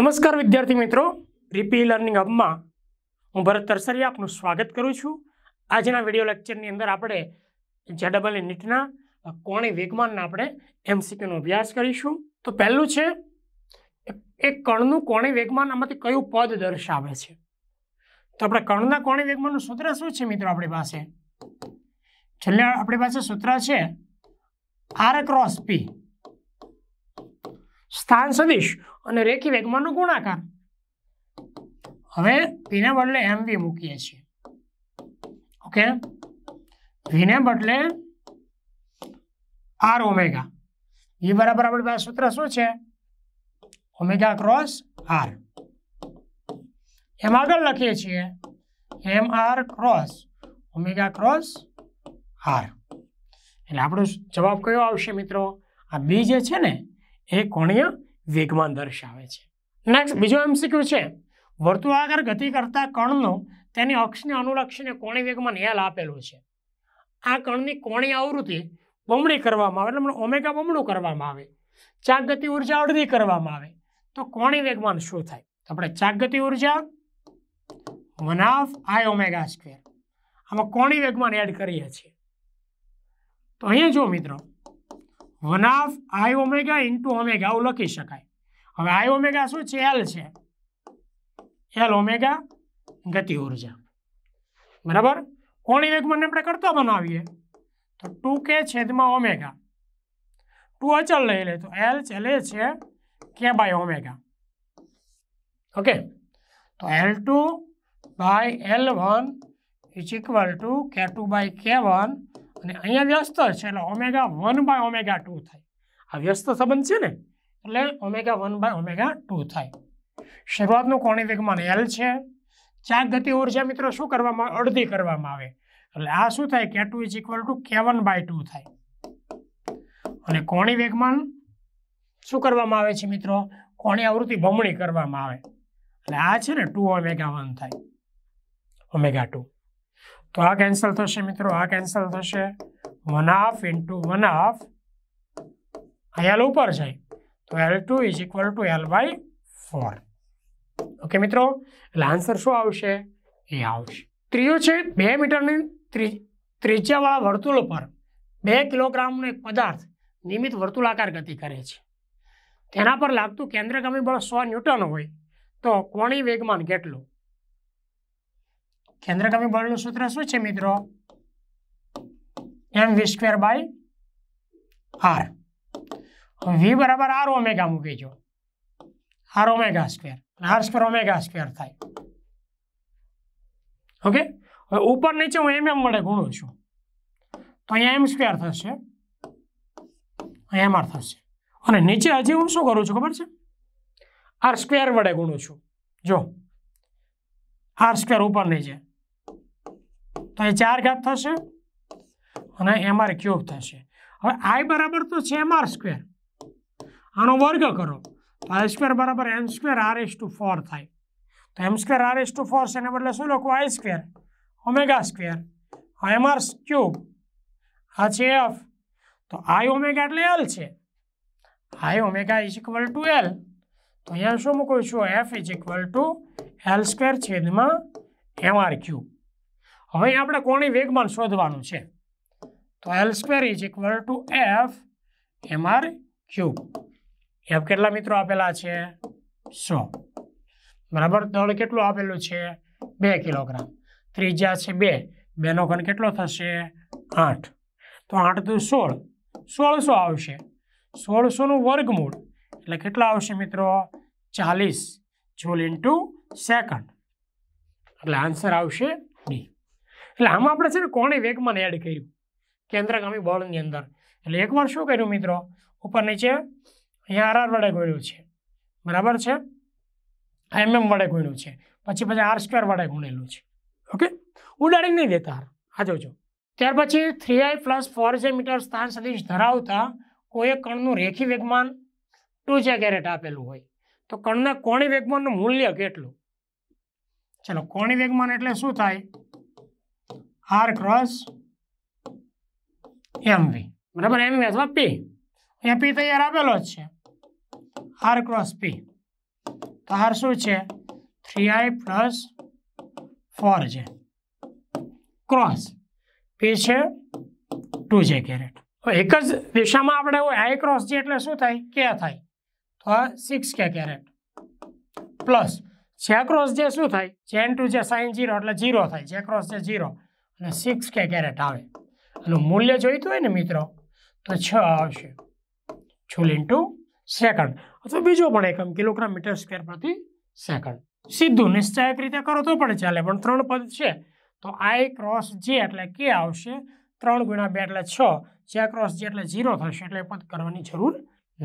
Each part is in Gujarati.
નમસ્કાર વિદ્યાર્થી મિત્રો રીપી લર્નિંગ હબમાં હું ભરત તરસરી આપનું સ્વાગત કરું છું આજના વિડીયો લેક્ચરની અંદર આપણે જે ડબલ એ નીટના કોણે વેગમાનના આપણે એમસીક્યુનો અભ્યાસ કરીશું તો પહેલું છે એ કણનું કોણે વેગમાન આમાંથી કયું પદ દર્શાવે છે તો આપણે કણના કોણે વેગમાનનું સૂત્ર શું છે મિત્રો આપણી પાસે છેલ્લે આપણી પાસે સૂત્ર છે આર ક્રોસ પી સ્થાન સદીશ અને રેખી વેગમાંનો ગુણાકાર હવે પીને બદલે એમ વી મૂકીએ છીએ ઓકે વીને બદલે આર ઓમેગા એ બરાબર આપણે પાસે સૂત્ર શું છે ઓમેગા ક્રોસ આર એમ આગળ લખીએ છીએ M R cross omega cross R એટલે આપણો જવાબ કયો આવશે મિત્રો આ બી જે છે ને એ કોણીય વેગમાન દર્શાવે છે નેક્સ્ટ બીજો એમસીક્યુ છે વર્તુળાકાર ગતિ કરતા કણનો તેની અક્ષને અનુલક્ષીને કોણી વેગમાન એલ આપેલું છે આ કણની કોણી આવૃત્તિ બમણી કરવામાં આવે એટલે ઓમેગા બમણું કરવામાં આવે ચાક ગતિ ઉર્જા અડધી કરવામાં આવે તો કોણી વેગમાન શું થાય આપણે ચાક ગતિ ઉર્જા one one half I omega square આમાં કોણી વેગમાન એડ કરીએ છીએ તો અહીંયા જો મિત્રો one half I omega into omega આવું લખી શકાય હવે આઈ ઓમેગા શું છે એલ છે એલ ઓમેગા ગતિ ઉર્જા બરાબર કોણી વેગમાનને આપણે કરતા બનાવીએ તો ટુ કે છેદમાં ઓમેગા ટુ અચલ લઈ લે તો એલ ચલે છે કે બાય ઓમેગા ઓકે તો L two by L one is equal to K two by K one અને અહીંયા વ્યસ્ત છે એટલે omega one by omega two થાય આ વ્યસ્ત સંબંધ છે ને એટલે omega one by omega two થાય શરૂઆતનું કોણી વેગમાન એલ છે ચાર ગતિ ઉર્જા મિત્રો શું કરવામાં અડધી કરવામાં આવે એટલે આ શું થાય K two is equal to K one by two થાય અને કોણી વેગમાન શું કરવામાં આવે છે મિત્રો કોણી આવૃત્તિ બમણી કરવામાં આવે એટલે આ છે ને ટુ ઓમેગા વન થાય ઓમેગા ટુ તો આ કેન્સલ થશે મિત્રો આ કેન્સલ થશે one half into one half L ઉપર જાય તો L two is equal to L by four okay મિત્રો એટલે આન્સર શું આવશે એ આવશે ત્રીજું છે બે મીટરની ત્રિજ્યાવાળા વર્તુળ પર બે કિલોગ્રામનો એક પદાર્થ નિયમિત વર્તુળાકાર ગતિ કરે છે તેના પર લાગતું કેન્દ્રગામી બળ સો ન્યૂટન હોય તો કોણી વેગમાન કેટલું કેન્દ્રગામી બળનું સૂત્ર શું છે મિત્રો M V square by R V બરાબર આર ઓમેગા મૂકી જો R omega square R square omega square થાય ઓકે હવે ઉપર નીચે હું એમ એમ વડે ગુણું છું તો અહીંયા એમ સ્ક્વેર થશે અહીંયા એમ આર થશે અને નીચે હજી હું શું કરું છું ખબર છે આર સ્ક્વેર વડે ગુણું છું જો આર સ્ક્વેર ઉપર નીચે તો એ ચાર ઘાત થશે અને એમ આર ક્યુબ થશે હવે આઈ બરાબર તો છે એમ આર સ્ક્વેર આનો વર્ગ કરો તો આઈ સ્ક્વેર બરાબર M square R S two four થાય તો M square R S two four છે એને બદલે શું લખું I square omega square M R cube આ છે એફ તો આઈ ઓમેગા એટલે એલ છે I omega is equal to L તો અહીંયા શું મૂકું છું F is equal to L square છેદમાં આર ક્યુબ હવે આપણે કોણી વેગમાન શોધવાનું છે તો L square is equal two F M R cube F કેટલા મિત્રો આપેલા છે સો બરાબર દળ કેટલું આપેલું છે બે કિલોગ્રામ ત્રીજા છે બે બેનો ઘન કેટલો થશે આઠ તો આઠ દુ સોળ સોળસો આવશે સોળસોનું વર્ગમૂળ એટલે કેટલા આવશે મિત્રો ચાલીસ જૂલ ઇન્ટુ સેકન્ડ એટલે આન્સર આવશે ડી એટલે આમાં આપણે છે ને કોણે વેગમાન એડ કર્યું કેન્દ્રગામી બળની અંદર એટલે એકવાર શું કર્યું મિત્રો ઉપર નીચે અહીંયા આર વડે ગુણ્યું છે બરાબર છે એમ એમ વડે ગુણ્યું છે પછી પછી આર સ્ક્વેર વડે ગુણેલું છે ઓકે ઉડાડી નહીં દેતા હાર આ જોજો ત્યાર પછી three I plus four J metre સ્થાન સદીશ ધરાવતા કોઈ કણનું રેખી વેગમાન ટુ જે કેરેટ આપેલું હોય તો કણના કોણી વેગમાનનું મૂલ્ય કેટલું ચલો કોણી વેગમાન એટલે શું થાય આર ક્રોસ એમવી બરાબર એમવી અથવા પી અહીંયા પી તૈયાર આપેલો જ છે આર ક્રોસ પી તો આર શું છે થ્રી આઈ પ્લસ ફોર છે ક્રોસ પી છે ટુ જે કેરેટ એક જ દિશામાં આપણે હોય આઈ ક્રોસ જે એટલે શું થાય કે થાય તો આ સિક્સ કે કેરેટ પ્લસ જે ક્રોસ જે શું થાય જેન ટુ જે સાઇન જીરો એટલે જીરો થાય જે ક્રોસ જે જીરો અને સિક્સ કે કેરેટ આવે એનું મૂલ્ય જોઈતું હોય ને મિત્રો તો છ આવશે જૂલ ઇન્ટુ સેકન્ડ અથવા બીજો પણ એકમ કિલોગ્રામ મીટર સ્કેર પ્રતિ સેકન્ડ સીધું નિશ્ચાયક રીતે કરો તો પણ ચાલે પણ ત્રણ પદ છે તો આઈ ક્રોસ જે એટલે કે આવશે ત્રણ ગુણ્યા બે એટલે છ જે ક્રોસ જે એટલે ઝીરો થશે એટલે પદ કરવાની જરૂર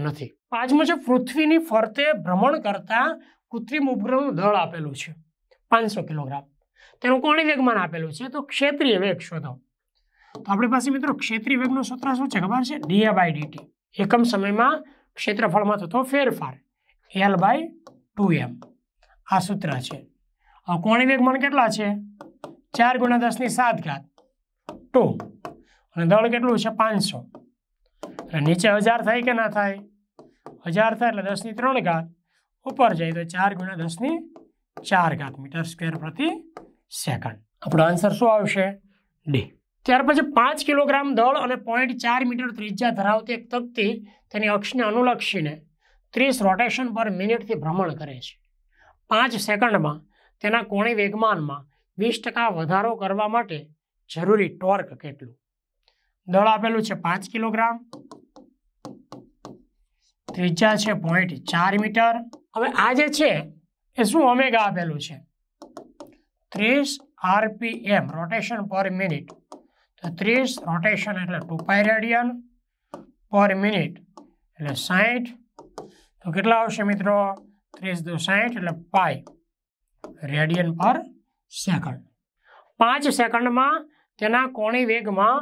નથી પાંચ મુજબ પૃથ્વીની ફરતે ભ્રમણ કરતા કૃત્રિમ ઉપગ્રહનું દળ આપેલું છે પાંચસો કિલોગ્રામ તેનું કોણે વેગમાન આપેલું છે તો ક્ષેત્રીય વેગ શોધો તો આપણી પાસે મિત્રો ક્ષેત્રીય વેગનું સૂત્ર શું છે ખબર છે ડીએ બાય ડીટી એકમ સમયમાં ક્ષેત્રફળમાં થતો ફેરફાર એલ બાય ટુ એમ આ સૂત્ર છે હવે કોણી વેગમાન કેટલા છે ચાર ગુણ્યા દસની સાત ઘાત ટુ અને દળ કેટલું છે પાંચસો એટલે નીચે હજાર થાય કે ના થાય હજાર થાય એટલે દસની ત્રણ ઘાત ઉપર જાય તો ચાર ગુણ્યા દસની ચાર ઘાત મીટર સ્ક્વેર પ્રતિ સેકન્ડ આપણો આન્સર શું આવશે ડી ત્યાર પછી પાંચ કિલોગ્રામ દળ અને પોઈન્ટ ચાર મીટર ત્રિજ્યા ધરાવતી એક તકતી તેની અક્ષને અનુલક્ષીને ત્રીસ રોટેશન પર મિનિટથી ભ્રમણ કરે છે પાંચ સેકન્ડમાં તેના કોણી વેગમાનમાં વીસ ટકા વધારો કરવા માટે જરૂરી ટોર્ક કેટલું દળ આપેલું છે પાંચ કિલોગ્રામ ત્રિજ્યા છે પોઈન્ટ ચાર મીટર હવે આ જે છે એ શું ઓમેગા આપેલું છે ત્રીસ આરપીએમ રોટેશન પર મિનિટ તો ત્રીસ રોટેશન એટલે two pi radian per minute એટલે સાહીઠ તો કેટલા આવશે મિત્રો ત્રીસ દુ સાહીઠ એટલે પાય રેડિયન પર સેકન્ડ પાંચ સેકન્ડમાં તેના કોણી વેગમાં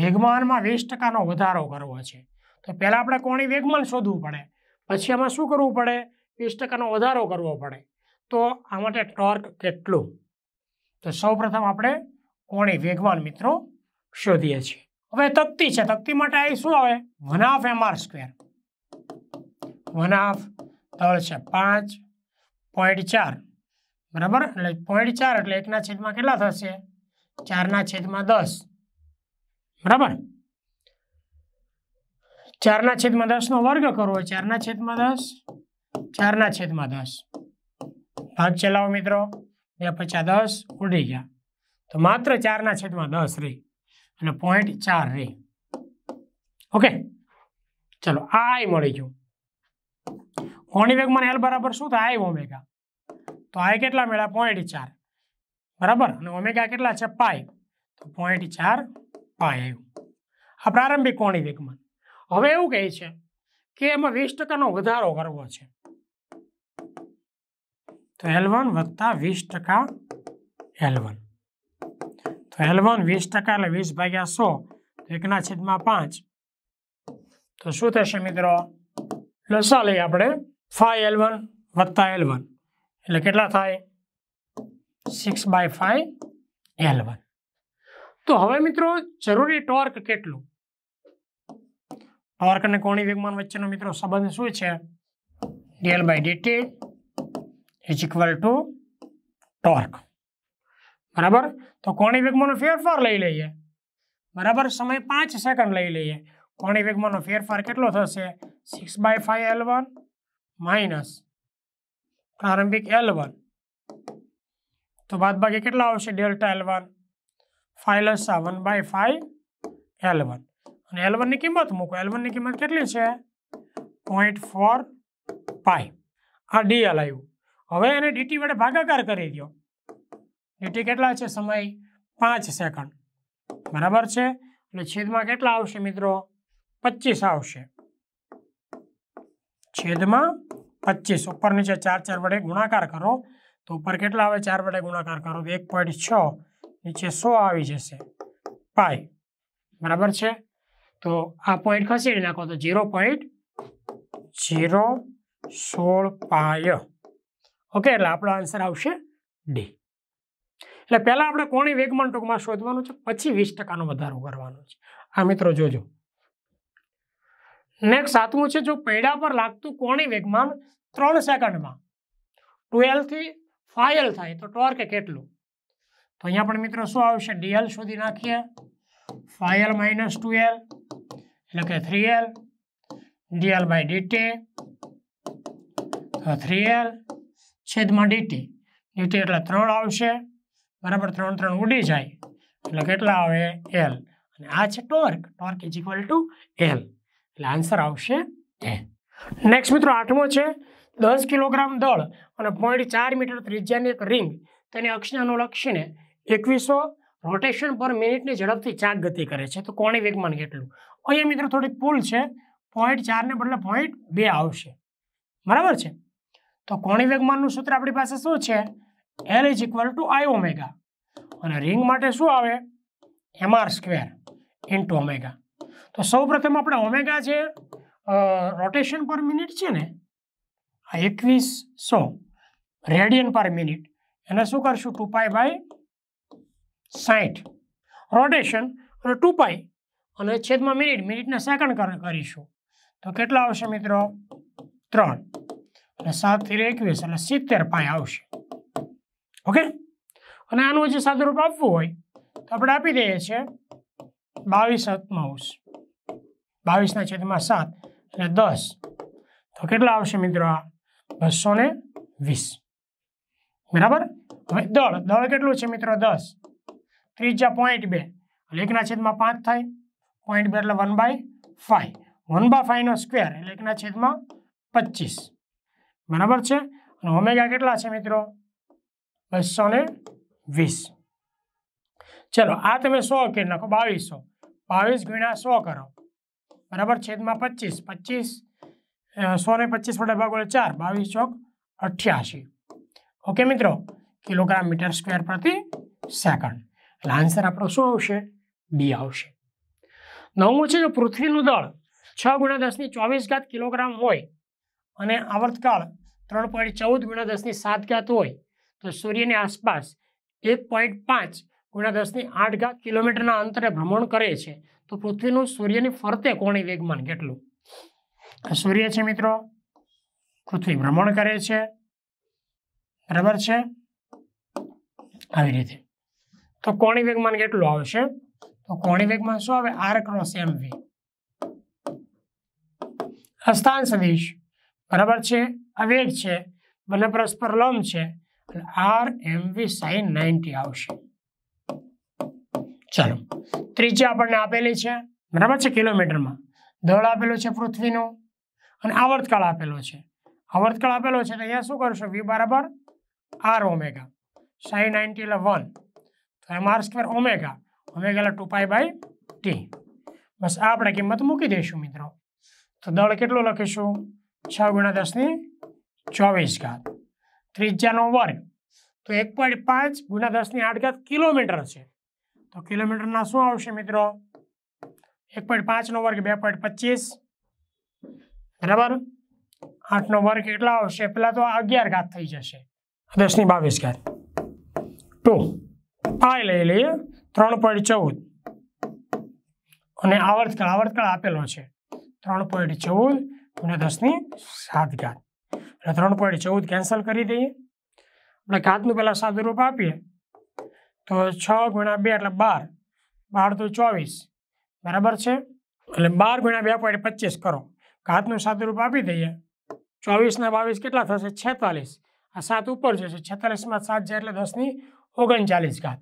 વેગમાનમાં વીસ ટકાનો વધારો કરવો છે તો પહેલાં આપણે કોણી વેગમાન શોધવું પડે પછી આમાં શું કરવું પડે વીસ ટકાનો વધારો કરવો પડે તો આ માટે ટોર્ક કેટલું તો સૌપ્રથમ આપણે કોણી વેગવાન મિત્રો શોધીએ છીએ હવે તકતી છે તકતી માટે અહીં શું આવે one half M R square one half તળ છે પાંચ પોઈન્ટ ચાર બરાબર એટલે પોઈન્ટ ચાર એટલે એકના છેદમાં કેટલા થશે ચારના છેદમાં દસ બરાબર ચારના છેદમાં દસનો વર્ગ કરવો ચારના છેદમાં દસ ચારના છેદમાં દસ પાંચ ચલાવો મિત્રો બે પચા દસ ઉડી ગયા તો માત્ર ચારના છેદમાં દસ રહી અને પોઈન્ટ ચાર રહી ઓકે ચલો આ આઈ મળી ગયું કોણી વેગમાં એલ બરાબર શું થાય આઈ ઓમેગા તો આઈ કેટલા મળ્યા પોઈન્ટ ચાર બરાબર અને ઓમેગા કેટલા છે પાય તો પોઈન્ટ ચાર પાય આવ્યું આ પ્રારંભિક કોણી વેગમાન હવે એવું કહે છે કે એમાં વીસ ટકાનો વધારો કરવો છે તો એલ વન વત્તા વીસ ટકા એલ વન તો એલ વન વીસ ટકા એટલે વીસ ભાગ્યા સો તો એકના છેદમાં પાંચ તો શું થશે મિત્રો લસા લઈએ આપણે ફાઈવ એલ વન વત્તા એલ વન એટલે કેટલા થાય six by five L one તો હવે મિત્રો જરૂરી ટોર્ક કેટલું ટોર્ક અને કોણી વેગમાન વચ્ચેનો મિત્રો સંબંધ શું છે DL by DT is equal to torque बराबर तो कोणी वेगमो फेरफार लई लीए बराबर समय पांच सेकंड लई लीए कोणी वेगमो फेरफार के six by five L one minus प्रारंभिक एल वन तो बाद बाकी के डेल्टा एल वन फाइलस one by five L one L one किंमत मूको एल वन किंमत के पॉइंट फोर पाई आ डीएल आयु હવે એને ડીટી વડે ભાગાકાર કરી દો ડીટી કેટલા છે સમય પાંચ સેકન્ડ બરાબર છે એટલે છેદમાં કેટલા આવશે મિત્રો પચીસ આવશે છેદમાં પચીસ ઉપર નીચે ચાર ચાર વડે ગુણાકાર કરો તો ઉપર કેટલા આવે ચાર વડે ગુણાકાર કરો એક પોઈન્ટ છ નીચે સો આવી જશે પાય બરાબર છે તો આ પોઈન્ટ ખસેડી નાખો તો ઝીરો પોઈન્ટ ઝીરો સોળ પાય ઓકે એટલે આપણો આન્સર આવશે ડી એટલે પહેલાં આપણે કોણી વેગમાન ટૂંકમાં શોધવાનું છે પછી વીસ ટકાનો વધારો કરવાનો છે આ મિત્રો જોજો નેક્સ્ટ સાતમું છે જો પૈડા પર લાગતું કોણી વેગમાન ત્રણ સેકન્ડમાં ટ્વેલ્વથી ફાયલ થાય તો ટોર્ક કેટલું તો અહીંયા પણ મિત્રો શું આવશે ડીએલ શોધી નાખીએ ફાયલ માઇનસ ટુએલ એટલે કે three L DL by DT three L છેદમાં ડીટી ડીટી એટલે ત્રણ આવશે બરાબર ત્રણ ત્રણ ઉડી જાય એટલે કેટલા આવે એલ અને આ છે torque torque is equal to L એટલે આન્સર આવશે એ નેક્સ્ટ મિત્રો આઠમો છે દસ કિલોગ્રામ દળ અને પોઈન્ટ ચાર મીટર ત્રિજ્યાની એક રિંગ તેની અક્ષને અનુલક્ષીને એકવીસો રોટેશન પર મિનિટની ઝડપથી ચાર ગતિ કરે છે તો કોણે વેગમાન કેટલું અહીંયા મિત્રો થોડીક ભૂલ છે પોઈન્ટ ચારને બદલે પોઈન્ટ બે આવશે બરાબર છે તો કોણી વેગમાનનું સૂત્ર આપણી પાસે શું છે L is equal to I omega અને રિંગ માટે શું આવે M R square into omega તો સૌ પ્રથમ આપણે ઓમેગા જે રોટેશન પર મિનિટ છે ને આ એકવીસો રેડિયન પર મિનિટ એને શું કરશું ટુ પાય બાય સાઠ રોટેશન અને ટુ પાય અને છેદમાં મિનિટ મિનિટને સેકન્ડ કરીશું તો કેટલા આવશે મિત્રો ત્રણ એટલે સાત થી એકવીસ એટલે સિત્તેર પાય આવશે ઓકે અને આનું જે સાદુરૂપ આપવું હોય તો આપણે આપી દઈએ છીએ બાવીસ આત્માઉસ બાવીસના છેદમાં સાત એટલે દસ તો કેટલા આવશે મિત્રો આ બસો ને વીસ બરાબર હવે દળ દળ કેટલું છે મિત્રો દસ ત્રીજા પોઈન્ટ બે એટલે એકના છેદમાં પાંચ થાય પોઈન્ટ બે એટલે one by five one by ફાઈવનો સ્ક્વેર એટલે એકના છેદમાં પચીસ બરાબર છે અને ઓમેગા કેટલા છે મિત્રો બસો ને વીસ ચલો આ તમે સો ઉકેલી નાખો બાવીસો બાવીસ ગુણ્યા સો કરો બરાબર છેદમાં પચીસ પચીસ સો ને પચીસ વડે ભાગો ચાર બાવીસ ચોક અઠ્યાસી ઓકે મિત્રો કિલોગ્રામ મીટર સ્ક્વેર પ્રતિ સેકન્ડ એટલે આન્સર આપણો શું આવશે બી આવશે નવમું છે જો પૃથ્વીનું દળ છ ગુણ્યા દસની ચોવીસ ઘાત કિલોગ્રામ હોય અને આવર્તકાળ ત્રણ પોઈન્ટ ચૌદ ગુણ્યા દસની સાત ઘાત હોય તો સૂર્યની આસપાસ એક પોઈન્ટ પાંચ ગુણ્યા દસની આઠ ઘાત કિલોમીટરના અંતરે ભ્રમણ કરે છે તો પૃથ્વીનું સૂર્યની ફરતે કોણી વેગમાન કેટલું સૂર્ય છે મિત્રો પૃથ્વી ભ્રમણ કરે છે બરાબર છે આવી રીતે તો કોણી વેગમાન કેટલું આવશે તો કોણી વેગમાન શું આવે આર ક્રોસ એમ વી હસ્તાન સદીશ બરાબર છે આ વેગ છે બંને પરસ્પર લંબ છે અને R M V sine ninety આવશે ચાલો ત્રીજી આપણને આપેલી છે બરાબર છે કિલોમીટરમાં દળ આપેલો છે પૃથ્વીનો અને આવર્તકાળ આપેલો છે આવર્તકાળ આપેલો છે એટલે અહીંયા શું કરશો વી બરાબર આર ઓમેગા સાઈ નાઇન્ટી એટલે વન તો M R square omega omega એટલે ટુ પાય બાય ટી બસ આપણે કિંમત મૂકી દઈશું મિત્રો તો દળ કેટલું લખીશું છ ગુણ્યા દસની ચોવીસ ઘાત ત્રિજ્યાનો વર્ગ તો એક પોઈન્ટ પાંચ ગુણ્યા દસની આઠ ઘાત કિલોમીટર છે તો કિલોમીટરના શું આવશે મિત્રો એક પોઈન્ટ પાંચનો વર્ગ બે પોઈન્ટ પચીસ બરાબર આઠનો વર્ગ કેટલા આવશે પહેલાં તો અગિયાર ઘાત થઈ જશે દસની બાવીસ ઘાત ટુ પાય લઈ લઈએ ત્રણ પોઈન્ટ ચૌદ અને આવર્તકાળ આવર્તકાળ આપેલો છે ત્રણ પોઈન્ટ ચૌદ ગુણ્યા દસની સાત ઘાત એટલે ત્રણ પોઈન્ટ ચૌદ કેન્સલ કરી દઈએ આપણે ઘાતનું પહેલાં સાદું રૂપ આપીએ તો છ ગુણ્યા બે એટલે બાર બાર તો ચોવીસ બરાબર છે એટલે બાર ગુણ્યા બે પોઈન્ટ પચીસ કરો ઘાતનું સાદું રૂપ આપી દઈએ ચોવીસના બાવીસ કેટલા થશે છેતાલીસ આ સાત ઉપર જશે છેતાલીસમાં સાત જાય એટલે દસની ઓગણચાલીસ ઘાત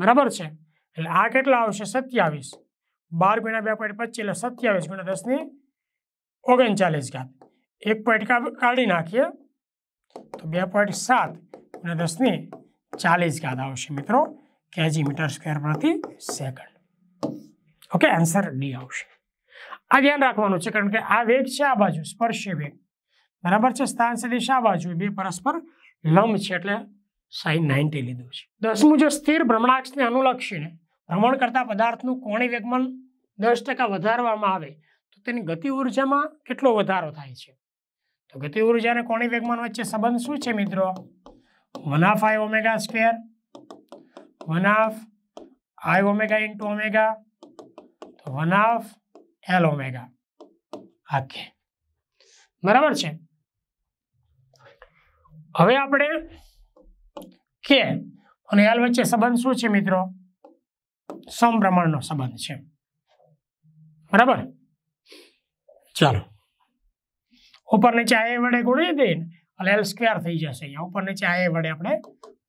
બરાબર છે એટલે આ કેટલા આવશે સત્યાવીસ બાર ગુણ્યા બે પોઈન્ટ પચીસ એટલે સત્યાવીસ ગુણ્યા દસની ઓગણચાલીસ ઘાત એક પોઈન્ટ કાઢી નાખીએ તો બે પોઈન્ટ સાત અને દસની ચાલીસ ઘાત આવશે મિત્રો કેજી મીટર સ્ક્વેર પ્રતિ સેકન્ડ ઓકે આન્સર ડી આવશે આ ધ્યાન રાખવાનું છે કારણ કે આ વેગ છે આ બાજુ સ્પર્શે વેગ બરાબર છે સ્થાન સદિશ આ બાજુ બે પરસ્પર લંબ છે એટલે સાઈન નાઇન્ટી લીધું છે દસમું જો સ્થિર ભ્રમણાક્ષને અનુલક્ષીને ભ્રમણ કરતા પદાર્થનું કોણી વેગમન દસ ટકા વધારવામાં આવે તેની ગતિ ઉર્જામાં કેટલો વધારો થાય છે તો ગતિ ઉર્જા અને કોણી વેગમાન વચ્ચે સંબંધ શું છે મિત્રો one half I omega square one half I omega into omega તો વન હાફ એલ ઓમેગા આખે બરાબર છે હવે આપણે કે અને એલ વચ્ચે સંબંધ શું છે મિત્રો સમપ્રમાણનો સંબંધ છે બરાબર ચાલો ઉપર નીચે આઈ વડે ગુણીએ દઈએ એટલે એલ સ્ક્વેર થઈ જશે અહીંયા ઉપર નીચે આઈ વડે આપણે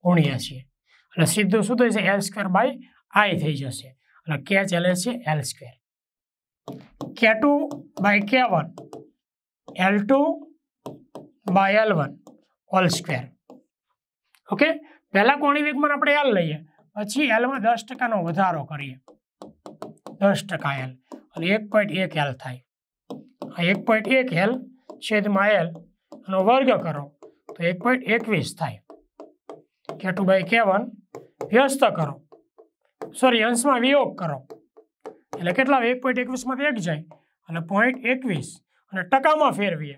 ગુણીએ છીએ એટલે સીધું શું થઈ થશે એલ સ્ક્વેર બાય આઈ થઈ જશે એટલે કે ચાલે છે L square K two by K one L two by L one whole square okay પહેલાં કોણી વેગમાં આપણે એલ લઈએ પછી એલમાં દસ ટકાનો વધારો કરીએ દસ ટકા એલ અને એક પોઈન્ટ એક એલ થાય આ એક પોઈન્ટ એક એલ છેદમાં એલ એનો વર્ગ કરો તો એક પોઈન્ટ એકવીસ થાય K two by K one વ્યસ્ત કરો સોરી અંશમાં વિયોગ કરો એટલે કેટલા એક પોઈન્ટ એકવીસમાંથી એક જાય અને પોઈન્ટ એકવીસ અને ટકામાં ફેરવીએ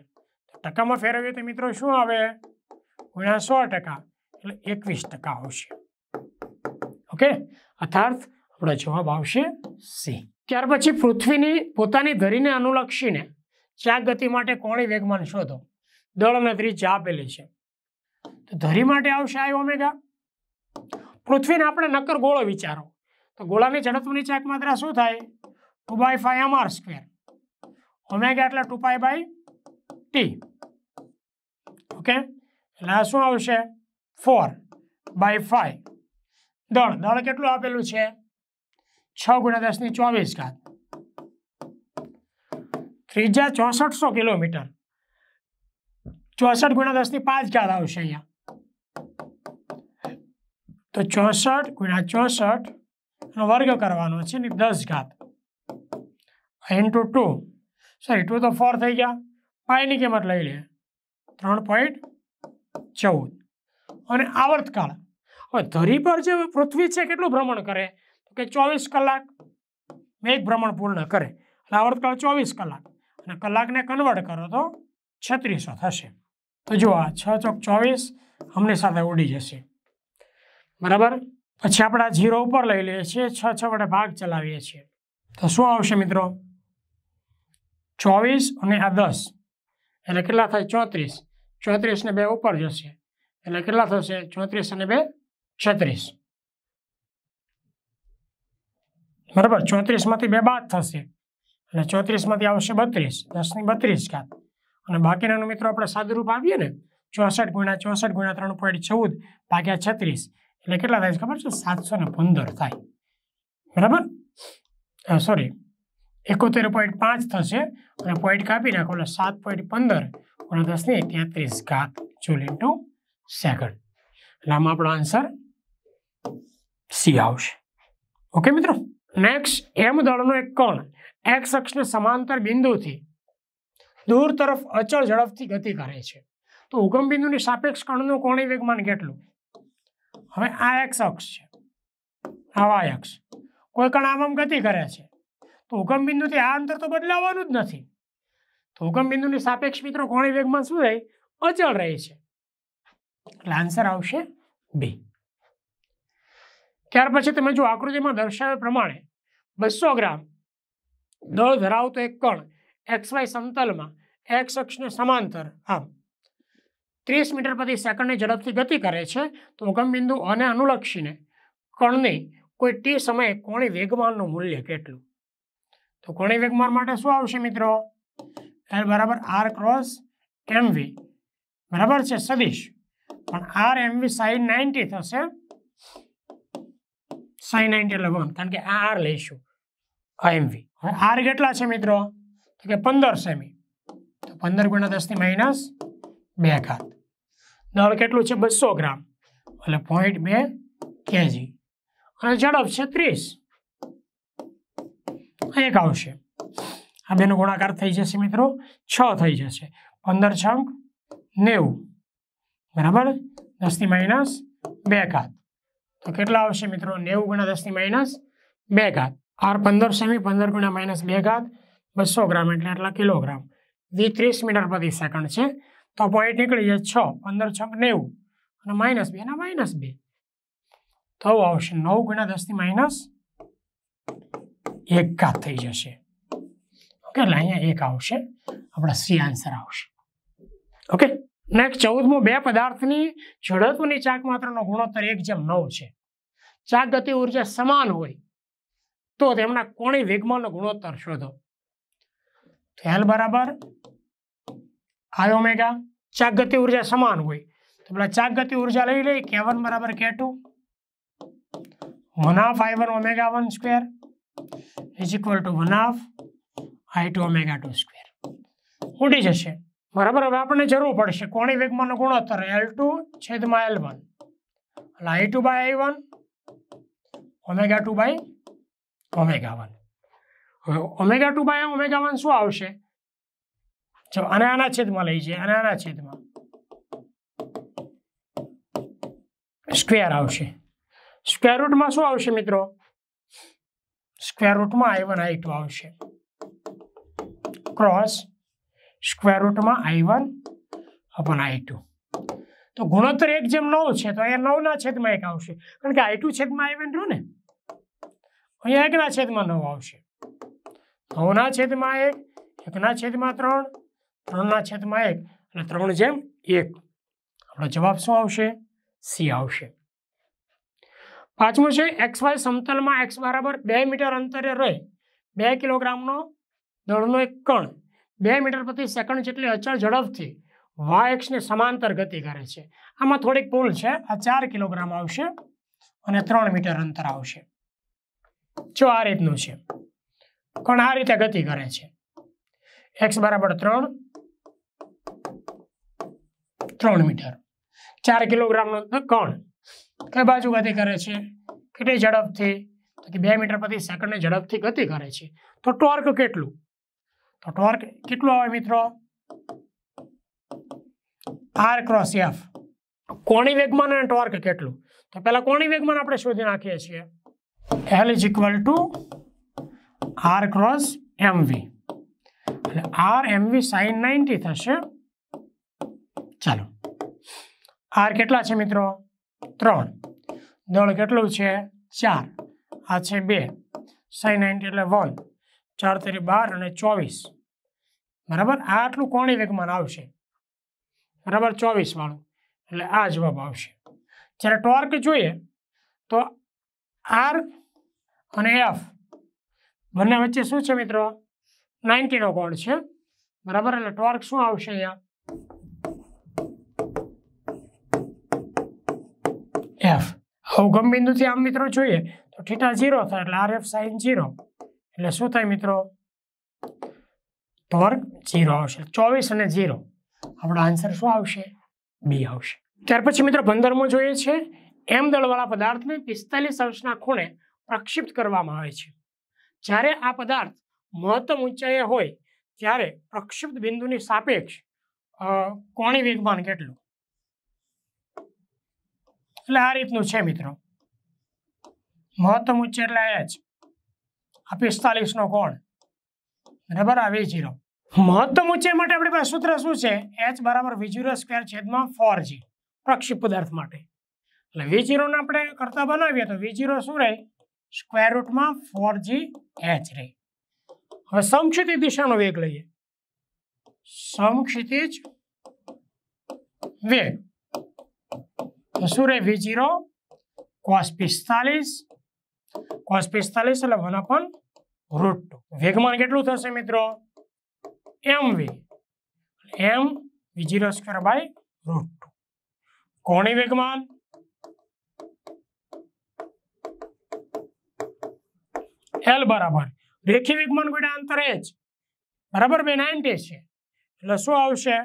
ટકામાં ફેરવીએ તો મિત્રો શું આવે ગુણ્યા સો ટકા એટલે એકવીસ ટકા આવશે ઓકે અથાર્થ આપણો જવાબ આવશે સી ત્યાર પછી પૃથ્વીની પોતાની ધરીને અનુલક્ષીને ચાક ગતિ માટે કોણી વેગમાન શોધો દળ અને ત્રીજ આપેલી છે તો ધરી માટે આવશે આઈ ઓમેગા પૃથ્વીને આપણે નક્કર ગોળો વિચારો તો ગોળાની ઝડપની ચાક માત્ર શું થાય two by five M R square omega એટલે two pi by T okay એટલે આ શું આવશે ફોર બાય ફાઈ દળ દળ કેટલું આપેલું છે છ ગુણ્યા દસની ચોવીસ ઘાત ત્રીજા ચોસઠસો કિલોમીટર ચોસઠ ગુણ્યા દસની પાંચ ચાર આવશે અહીંયા તો ચોસઠ ગુણ્યા ચોસઠ નો વર્ગ કરવાનો છે ને દસ ઘાત ઇન્ટુ ટુ સોરી ટુ તો ફોર થઈ ગયા પાયની કિંમત લઈ લે ત્રણ પોઈન્ટ ચૌદ અને આવર્તકાળ હવે ધરી પર જે પૃથ્વી છે કેટલું ભ્રમણ કરે કે ચોવીસ કલાક મેઘ ભ્રમણ પૂર્ણ કરે એટલે આવર્તકાળ ચોવીસ કલાક અને કલાકને કન્વર્ટ કરો તો છત્રીસો થશે તો જો આ છ ચોક ચોવીસ હમની સાથે ઉડી જશે બરાબર પછી આપણે આ ઝીરો ઉપર લઈ લઈએ છીએ છ છ વડે ભાગ ચલાવીએ છીએ તો શું આવશે મિત્રો ચોવીસ અને આ દસ એટલે કેટલા થાય ચોત્રીસ ચોત્રીસ ને બે ઉપર જશે એટલે કેટલા થશે ચોત્રીસ અને બે છત્રીસ બરાબર ચોત્રીસમાંથી બે બાદ થશે અને ચોત્રીસમાંથી આવશે બત્રીસ દસની બત્રીસ ઘાત અને બાકીનાનું મિત્રો આપણે સાદુરૂપ આવીએ ને ચોસઠ ગુણ્યા ચોસઠ ગુણ્યા ત્રણ પોઈન્ટ ચૌદ ભાગ્યા છત્રીસ એટલે કેટલા થાય ખબર છે સાતસો ને પંદર થાય બરાબર સોરી એકોતેર પોઈન્ટ પાંચ થશે અને પોઈન્ટ કાપી નાખો એટલે સાત પોઈન્ટ પંદર અને દસની તેત્રીસ ઘાત જૂલ ઇન્ટુ સેકન્ડ એટલે આમાં આપણો આન્સર સી આવશે ઓકે મિત્રો નેક્સ્ટ એમ દળનો એક કોણ એક્સ અક્ષને સમાંતર બિંદુથી દૂર તરફ અચળ ઝડપથી ગતિ કરે છે તો ઉગમ બિંદુની સાપેક્ષ કણનું કોણી વેગમાન કેટલું હવે આ એક્સ અક્ષ છે આવા અક્ષ કોઈ કણ આમ ગતિ કરે છે તો ઉગમ બિંદુથી આ અંતર તો બદલાવવાનું જ નથી તો ઉગમ બિંદુની સાપેક્ષ મિત્રો કોણી વેગમાં શું રહે અચળ રહે છે એટલે આન્સર આવશે બી ત્યાર પછી તમે જો આકૃતિમાં દર્શાવ્યા પ્રમાણે બસો ગ્રામ દળ ધરાવતો એક કણ એક્સ વાય સમતલમાં એક્સ અક્ષને સમાંતર આમ ત્રીસ મીટર પ્રતિ સેકન્ડની ઝડપથી ગતિ કરે છે તો ઉગમબિંદુ અને અનુલક્ષીને કણની કોઈ ટી સમયે કોણી વેગમાનનું મૂલ્ય કેટલું તો કોણી વેગમાન માટે શું આવશે મિત્રો એલ બરાબર આર ક્રોસ એમવી બરાબર છે સદીશ પણ આર એમવી સાઈન નાઇન્ટી થશે સાઈન નાઇન્ટી એટલે કારણ કે આ આર લઈશું એમવી હવે આર કેટલા છે મિત્રો તો કે પંદર સેમી તો પંદર ગુણ્યા દસની માઇનસ બે ઘાત દળ કેટલું છે બસો ગ્રામ એટલે પોઈન્ટ બે કેજી અને ઝડપ છે ત્રીસ એક આવશે આ બેનો ગુણાકાર થઈ જશે મિત્રો છ થઈ જશે પંદર છંક નેવું બરાબર દસની માઇનસ બે ઘાત તો કેટલા આવશે મિત્રો નેવું ગુણ્યા દસની માઇનસ બે ઘાત આર પંદર સેમી પંદર ગુણ્યા માઇનસ બે ઘાત બસો ગ્રામ એટલે એટલા કિલોગ્રામ વી ત્રીસ મીટર પ્રતિ સેકન્ડ છે તો પોઈન્ટ નીકળી જાય છ પંદર છ નેવું અને માઇનસ બે ના માઇનસ બે તો આવશે નવ ગુણ્યા દસની માઇનસ એક ઘાત થઈ જશે ઓકે એટલે અહીંયા એક આવશે આપણા સી આન્સર આવશે ઓકે નેક્સ્ટ ચૌદમો બે પદાર્થની ઝડપની ચાક માત્રનો ગુણોત્તર એક જેમ નવ છે ચાક ગતિ ઉર્જા સમાન હોય તો તેમના કોણી વિગમનો ગુણોત્તર શોધો તો એલ બરાબર આઈ ઓમેગા ચાક ગતિ ઉર્જા સમાન હોય તો પેલા ચાક ગતિ ઉર્જા લઈ લઈ કે વન બરાબર K two one half I one omega one square is equal to one half I two omega two square ઉડી જશે બરાબર હવે આપણને જરૂર પડશે કોણી વેગમાં ગુણોત્તર એલ ટુ છેદમાં એલ વન એટલે I two by I one omega two by omega one હવે omega two by omega one શું આવશે જો અને આના છેદમાં લઈ જઈએ અને આના છેદમાં સ્ક્વેર આવશે સ્ક્વેર રૂટમાં શું આવશે મિત્રો સ્ક્વેર રૂટમાં આઈ વન આઈ ટુ આવશે ક્રોસ સ્ક્વેર રૂટમાં I one upon I two તો ગુણોત્તર એક જેમ નવ છે તો અહીંયા નવના છેદમાં એક આવશે કારણ કે આઈ ટુ છેદમાં આઈ વન રહ્યું ને અહીંયા એકના છેદમાં નવ આવશે નવના છેદમાં એક એકના છેદમાં ત્રણ ત્રણના છેદમાં એક એટલે ત્રણ જેમ એક આપણો જવાબ શું આવશે સી આવશે પાંચમું છે એક્સ વાય સમતલમાં એક્સ બરાબર બે મીટર અંતરે રહે બે કિલોગ્રામનો દળનો એક કણ બે મીટર પ્રતિ સેકન્ડ જેટલી અચળ ઝડપથી વાય એક્સને સમાંતર ગતિ કરે છે આમાં થોડીક ભૂલ છે આ ચાર કિલોગ્રામ આવશે અને ત્રણ મીટર અંતર આવશે જો આ રીતનું છે કણ આ રીતે ગતિ કરે છે એક્સ બરાબર ત્રણ ત્રણ મીટર ચાર કિલોગ્રામનો કોણ કઈ બાજુ ગતિ કરે છે કેટલી ઝડપથી તો કે બે મીટર પ્રતિ સેકન્ડની ઝડપથી ગતિ કરે છે તો ટોર્ક કેટલું તો ટોર્ક કેટલું આવે મિત્રો આર ક્રોસ એફ કોણી વેગમાન અને ટોર્ક કેટલું તો પહેલાં કોણી વેગમાન આપણે શોધી નાખીએ છીએ L is equal to R cross MV એટલે આર એમવી સાઈન નાઇન્ટી થશે ચાલો આર કેટલા છે મિત્રો ત્રણ દળ કેટલું છે ચાર આ છે બે સાઈન નાઇન્ટી એટલે વન ચાર તેરી બાર અને ચોવીસ બરાબર આ આટલું કોણી વેગમાન આવશે બરાબર ચોવીસ વાળું એટલે આ જવાબ આવશે જ્યારે ટોર્ક જોઈએ તો આર અને એફ બંને વચ્ચે શું છે મિત્રો નાઇન્ટીનો કોણ છે બરાબર એટલે ટોર્ક શું આવશે અહીંયા એફ અવગમ બિંદુથી આમ મિત્રો જોઈએ તો થીટા ઝીરો થાય એટલે આર એફ સાઇન ઝીરો એટલે શું થાય મિત્રો ટોર્ક ઝીરો આવશે ચોવીસ અને ઝીરો આપણો આન્સર શું આવશે બી આવશે ત્યાર પછી મિત્રો પંદરમું જોઈએ છે એમ દળવાળા પદાર્થને પિસ્તાલીસ અંશના ખૂણે પ્રક્ષિપ્ત કરવામાં આવે છે જ્યારે આ પદાર્થ મહત્તમ ઊંચાઈએ હોય ત્યારે પ્રક્ષિપ્ત બિંદુની સાપેક્ષ કોણી વેગમાન કેટલું એટલે આ રીતનું છે મિત્રો મહત્તમ ઊંચે એટલે એચ આ પિસ્તાલીસનો કોણ બરાબર આ વી જીરો મહત્તમ ઊંચાઈ માટે આપણી પાસે સૂત્ર શું છે એચ બરાબર વી જીરો સ્ક્વેર છેદમાં ફોર જી પ્રક્ષિપ પદાર્થ માટે એટલે વી જીરોને આપણે કરતા બનાવીએ તો વી જીરો શું રહે સ્ક્વેર રૂટમાં ફોર જી એચ રે હવે સમક્ષિતિજ દિશાનો વેગ લઈએ સમક્ષિતિજ વેગ શું રે વી જીરો કોસ પિસ્તાલીસ કોસ પિસ્તાલીસ એટલે વન અપન રૂટ ટુ વેગમાન કેટલું થશે મિત્રો M V M V zero square by root two કોણી વેગમાન એલ બરાબર રેખી વેગમાન કોઈના અંતરે એચ બરાબર બે નાઇન્ટી છે એટલે શું આવશે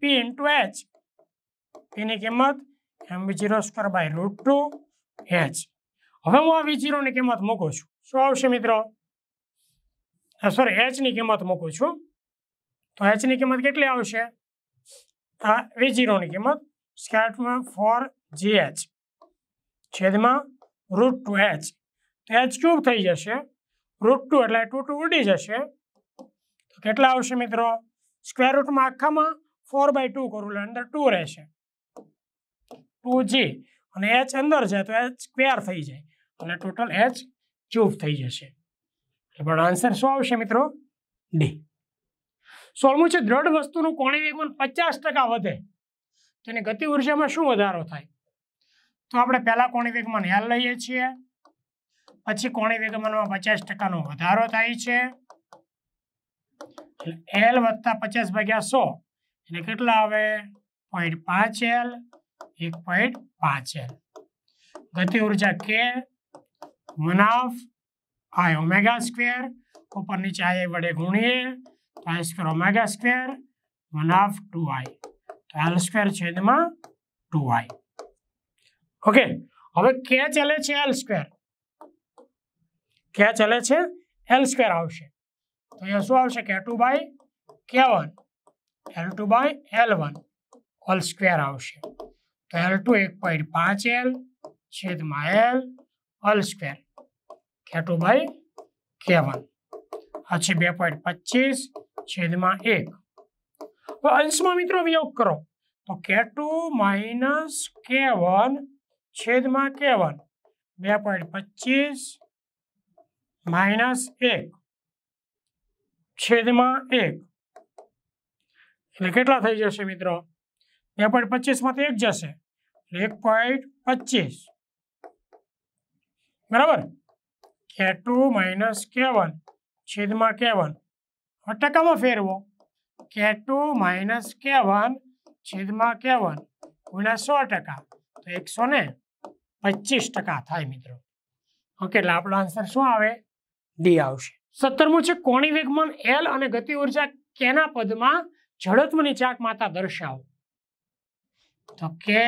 પી ઇન્ટુ એચ પીની કિંમત M V zero square by root two H હવે હું આ વી જીરોની કિંમત મૂકું છું શું આવશે મિત્રો સોરી એચની કિંમત મૂકું છું તો એચની કિંમત કેટલી આવશે આ વી જીરોની કિંમત સ્કેટમાં ફોર જી એચ છેદમાં root two H H cube થઈ જશે રૂટ ટુ એટલે ટુ ટુ ઉડી જશે તો કેટલા આવશે મિત્રો સ્ક્વેર રૂટમાં આખામાં ફોર બાય ટુ કરું અંદર ટુ રહેશે ટુ જી અને એચ અંદર જાય તો એચ સ્ક્વેર થઈ જાય અને ટોટલ એચ ક્યુબ થઈ જશે પણ આન્સર શું આવશે મિત્રો ડી સોળમું છે દ્રઢ વસ્તુનું કોણી વેગમાન પચાસ ટકા વધે તેની ગતિ ઉર્જામાં શું વધારો થાય તો આપણે પહેલાં કોણી વેગમાન એલ લઈએ છીએ પછી કોણી વિગમનમાં પચાસ ટકાનો વધારો થાય છે એલ વધતા પચાસ ભાગ્યા સો એટલે કેટલા આવે પોઈન્ટ પાંચ એલ એક પોઈન્ટ પાંચ એલ ગતિ ઉર્જા કે મનાફ આય ઓમેગા સ્ક્વેર ઉપર નીચે આય વડે ગુણીએ તો આઈ સ્ક્વેર ઓમેગા સ્ક્વેર મનાફ ટુ આઈ તો એલ સ્ક્વેર છેદમાં ટુ આઈ ઓકે હવે કે ચાલે છે એલ સ્ક્વેર ક્યાં ચલે છે એલ સ્ક્વેર આવશે તો અહીંયા શું આવશે K two by K one L two by L one whole square આવશે તો એલ ટુ એક પોઈન્ટ પાંચ એલ છેદમાં L whole square K two by K one આ છે બે પોઈન્ટ પચીસ છેદમાં એક તો અંશમાં મિત્રો વિયોગ કરો તો કે ટુ માઇનસ કે વન છેદમાં કે વન બે પોઈન્ટ પચીસ માઇનસ એક છેદમાં એક એટલે કેટલા થઈ જશે મિત્રો બે પોઈન્ટ પચીસમાંથી એક જશે એટલે એક પોઈન્ટ પચીસ બરાબર કે ટુ માઇનસ કેવન છેદમાં કેવન વન ટકામાં ફેરવો કે ટુ માઇનસ કેવન છેદમાં કેવન વન ગુણ્યા સો ટકા તો એકસો ને પચીસ ટકા થાય મિત્રો ઓકે એટલે આપણો આન્સર શું આવે ડી આવશે સત્તરમું છે કોણી વેગમાન એલ અને ગતિ ઉર્જા કેના પદમાં જડત્વની ચાક માતા દર્શાવો તો K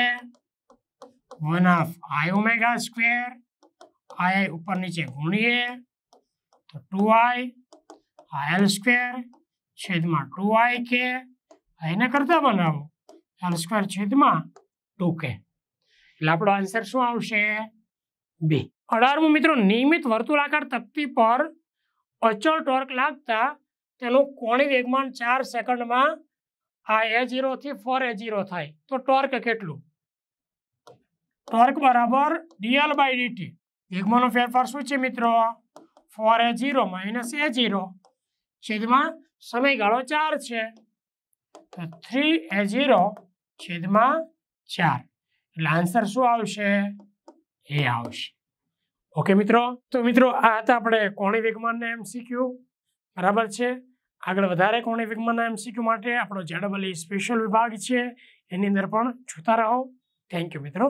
one half I omega square I ઉપર નીચે ગુણીએ તો ટુ આઈ આ એલ સ્ક્વેર છેદમાં ટુ આઈ કે એને કરતા બનાવો એલ સ્ક્વેર છેદમાં ટુ કે એટલે આપણો આન્સર શું આવશે બી અઢારમું મિત્રો નિયમિત વર્તુળાકાર તકતી પર અચળ ટોર્ક લાગતા તેનું કોણી વેગમાન ચાર સેકન્ડમાં આ એ જીરોથી ફોર એ જીરો થાય તો ટોર્ક કેટલું ટોર્ક બરાબર ડીએલ બાય ડીટી વેગમાનનો ફેરફાર શું છે મિત્રો four A zero minus A zero છેદમાં સમયગાળો ચાર છે તો થ્રી એ જીરો છેદમાં ચાર એટલે આન્સર શું આવશે એ આવશે ઓકે મિત્રો તો મિત્રો આ હતા આપણે કોણી વિજ્ઞાનના એમસીક્યુ બરાબર છે આગળ વધારે કોણી વિજ્ઞાનના એમસીક્યુ માટે આપણો જેડબલી સ્પેશિયલ વિભાગ છે એની અંદર પણ જોતા રહો થેન્ક યુ મિત્રો